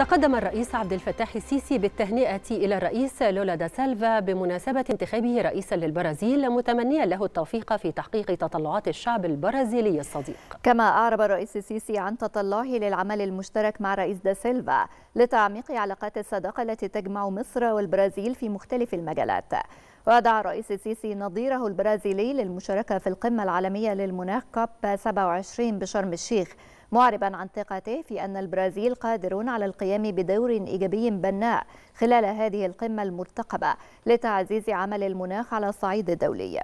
تقدم الرئيس عبد الفتاح السيسي بالتهنئة إلى الرئيس لولا دا سالفا بمناسبة انتخابه رئيسا للبرازيل متمنيا له التوفيق في تحقيق تطلعات الشعب البرازيلي الصديق كما أعرب الرئيس السيسي عن تطلعه للعمل المشترك مع رئيس دا سيلفا لتعميق علاقات الصداقة التي تجمع مصر والبرازيل في مختلف المجالات ودعا الرئيس السيسي نظيره البرازيلي للمشاركة في القمة العالمية للمناخ كوب 27 بشرم الشيخ معربا عن ثقته في أن البرازيل قادرون على القيام بدور إيجابي بناء خلال هذه القمة المرتقبة لتعزيز عمل المناخ على الصعيد الدولي